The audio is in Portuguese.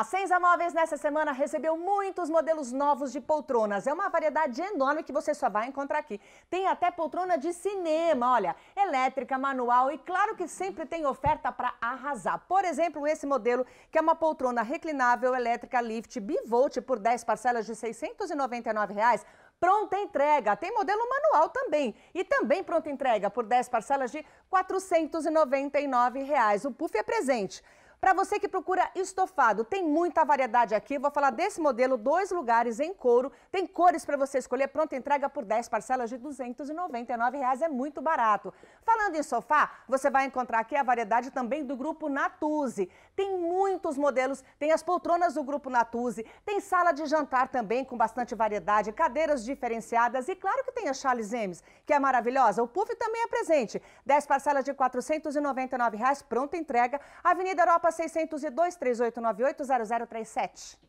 A Senza Móveis nessa semana recebeu muitos modelos novos de poltronas. É uma variedade enorme que você só vai encontrar aqui. Tem até poltrona de cinema, olha, elétrica, manual e claro que sempre tem oferta para arrasar. Por exemplo, esse modelo que é uma poltrona reclinável elétrica lift bivolt por 10 parcelas de R$ 699. Reais, pronta entrega. Tem modelo manual também. E também pronta entrega por 10 parcelas de R$ 499. Reais. O puff é presente. Para você que procura estofado, tem muita variedade aqui. Vou falar desse modelo, dois lugares em couro. Tem cores para você escolher, pronta entrega por 10 parcelas de R$ 299,00. reais, é muito barato. Falando em sofá, você vai encontrar aqui a variedade também do grupo Natuzi. Tem muitos modelos, tem as poltronas do grupo Natuzi, tem sala de jantar também com bastante variedade, cadeiras diferenciadas e claro que tem a Charles Emes, que é maravilhosa. O Puff também é presente. 10 parcelas de R$ 499,00. reais, pronta entrega. Avenida Europa 602 3898 0037.